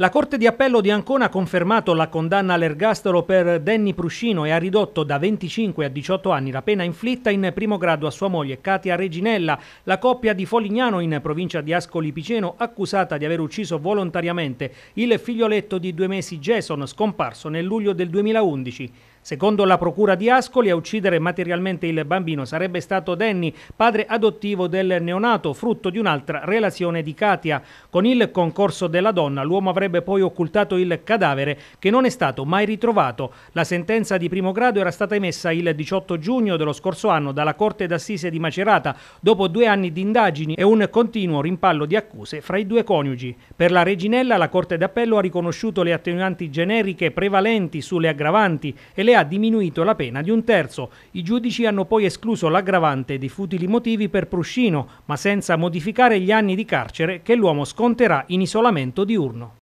La Corte di Appello di Ancona ha confermato la condanna all'ergastolo per Danny Pruscino e ha ridotto da 25 a 18 anni la pena inflitta in primo grado a sua moglie Katia Reginella, la coppia di Folignano in provincia di Ascoli Piceno, accusata di aver ucciso volontariamente il figlioletto di due mesi Jason, scomparso nel luglio del 2011. Secondo la procura di Ascoli, a uccidere materialmente il bambino sarebbe stato Danny, padre adottivo del neonato, frutto di un'altra relazione di Katia. Con il concorso della donna, l'uomo avrebbe poi occultato il cadavere, che non è stato mai ritrovato. La sentenza di primo grado era stata emessa il 18 giugno dello scorso anno dalla Corte d'Assise di Macerata, dopo due anni di indagini e un continuo rimpallo di accuse fra i due coniugi. Per la Reginella, la Corte d'Appello ha riconosciuto le attenuanti generiche prevalenti sulle aggravanti e le le ha diminuito la pena di un terzo. I giudici hanno poi escluso l'aggravante di futili motivi per Pruscino, ma senza modificare gli anni di carcere che l'uomo sconterà in isolamento diurno.